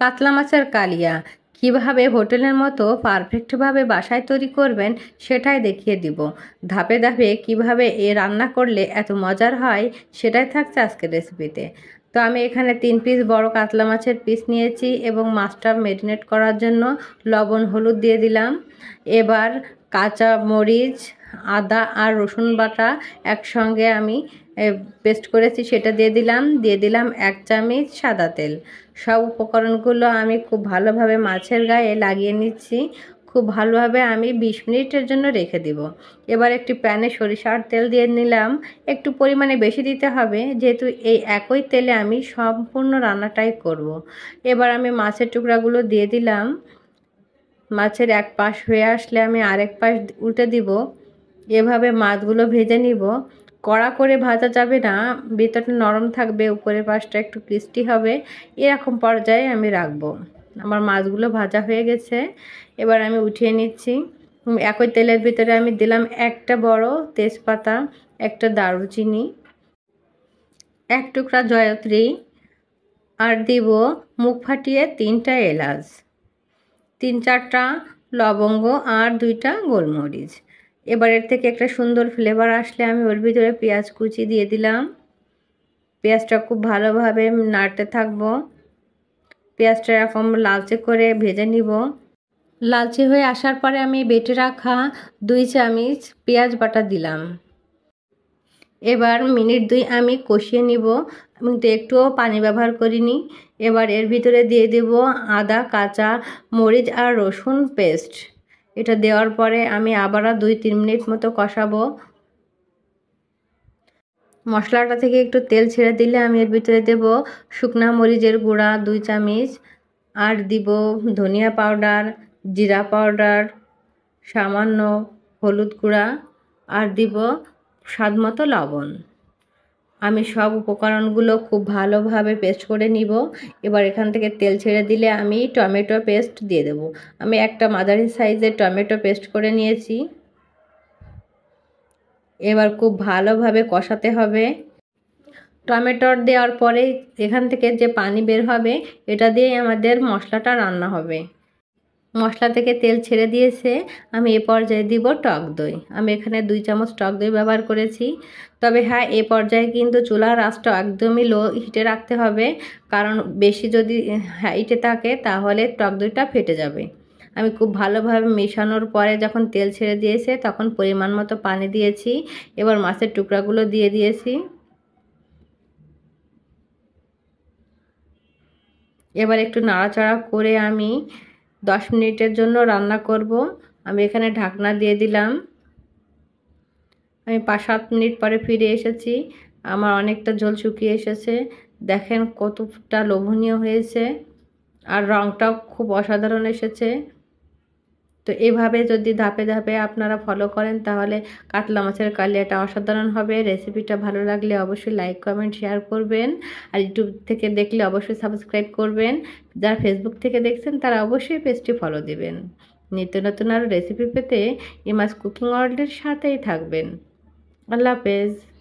কাতলা মাছের কালিয়া কিভাবে হোটেলের মতো পারফেক্টভাবে বাসায় তৈরি করবেন সেটাই দেখিয়ে দিব ধাপে ধাপে কিভাবে এ রান্না করলে এত মজার হয় সেটাই থাকছে আজকের রেসিপিতে তো আমি এখানে তিন পিস বড় কাতলা মাছের পিস নিয়েছি এবং মাছটা মেরিনেট করার জন্য লবণ হলুদ দিয়ে দিলাম এবার কাঁচা মরিচ আদা আর রসুন বাটা একসঙ্গে আমি পেস্ট করেছি সেটা দিয়ে দিলাম দিয়ে দিলাম এক চামচ সাদা তেল সব উপকরণগুলো আমি খুব ভালোভাবে মাছের গায়ে লাগিয়ে নিচ্ছি খুব ভালোভাবে আমি ২০ মিনিটের জন্য রেখে দিব এবার একটি প্যানে সরিষার তেল দিয়ে নিলাম একটু পরিমাণে বেশি দিতে হবে যেহেতু এই একই তেলে আমি সম্পূর্ণ রান্নাটাই করব। এবার আমি মাছের টুকরাগুলো দিয়ে দিলাম মাছের এক পাশ হয়ে আসলে আমি আরেক পাশ উল্টে দিব এভাবে মাছগুলো ভেজে নিব কড়া করে ভাজা যাবে না ভেতরটা নরম থাকবে উপরের পাশটা একটু ক্রিস্টি হবে এরকম পর্যায়ে আমি রাখবো আমার মাছগুলো ভাজা হয়ে গেছে এবার আমি উঠিয়ে নিচ্ছি একই তেলের ভিতরে আমি দিলাম একটা বড় তেজপাতা একটা দারুচিনি এক টুকরা জয়ত্রী আর দিব মুখ ফাটিয়ে তিনটা এলাচ তিন চারটা লবঙ্গ আর দুইটা গোলমরিচ এবার এর থেকে একটা সুন্দর ফ্লেভার আসলে আমি ওর ভিতরে পেঁয়াজ কুচি দিয়ে দিলাম পেঁয়াজটা খুব ভালোভাবে নাড়তে থাকবো পেঁয়াজটা এরকম লালচে করে ভেজে নিব লালচে হয়ে আসার পরে আমি বেটে রাখা দুই চামচ পেঁয়াজ বাটা দিলাম এবার মিনিট দুই আমি কষিয়ে নিব কিন্তু তো একটুও পানি ব্যবহার করিনি এবার এর ভিতরে দিয়ে দেব আদা কাঁচা মরিচ আর রসুন পেস্ট এটা দেওয়ার পরে আমি আবারও দুই তিন মিনিট মতো কষাবো মশলাটা থেকে একটু তেল ছেড়ে দিলে আমি এর ভিতরে দেব শুকনা মরিচের গুঁড়া দুই চামচ আর দিব ধনিয়া পাউডার জিরা পাউডার সামান্য হলুদ গুঁড়া আর দিব স্বাদ মতো লবণ আমি সব উপকরণগুলো খুব ভালোভাবে পেস্ট করে নিব এবার এখান থেকে তেল ছেড়ে দিলে আমি টমেটো পেস্ট দিয়ে দেব আমি একটা মাদারি সাইজের টমেটো পেস্ট করে নিয়েছি এবার খুব ভালোভাবে কষাতে হবে টমেটোর দেওয়ার পরে এখান থেকে যে পানি বের হবে এটা দিয়ে আমাদের মশলাটা রান্না হবে মশলা থেকে তেল ছেড়ে দিয়েছে আমি এ পর্যায়ে দিব টক দই আমি এখানে দুই চামচ টক দই ব্যবহার করেছি তবে হ্যাঁ এ পর্যায়ে কিন্তু চুলার আঁচটা একদমই লো হিটে রাখতে হবে কারণ বেশি যদি হাইটে থাকে তাহলে টক দইটা ফেটে যাবে আমি খুব ভালোভাবে মেশানোর পরে যখন তেল ছেড়ে দিয়েছে তখন পরিমাণ মতো পানি দিয়েছি এবার মাছের টুকরাগুলো দিয়ে দিয়েছি এবার একটু নাড়াচাড়া করে আমি দশ মিনিটের জন্য রান্না করব আমি এখানে ঢাকনা দিয়ে দিলাম আমি পাঁচ সাত মিনিট পরে ফিরে এসেছি আমার অনেকটা ঝোল শুকিয়ে এসেছে দেখেন কতটা লোভনীয় হয়েছে আর রঙটাও খুব অসাধারণ এসেছে তো এভাবে যদি ধাপে ধাপে আপনারা ফলো করেন তাহলে কাতলা মাছের কালিয়াটা অসাধারণ হবে রেসিপিটা ভালো লাগলে অবশ্যই লাইক কমেন্ট শেয়ার করবেন আর ইউটিউব থেকে দেখলে অবশ্যই সাবস্ক্রাইব করবেন যারা ফেসবুক থেকে দেখছেন তারা অবশ্যই পেজটি ফলো দিবেন নিত্য নতুন আরও রেসিপি পেতে ইমাস কুকিং ওয়ার্ল্ডের সাথেই থাকবেন আল্লাহ হাফেজ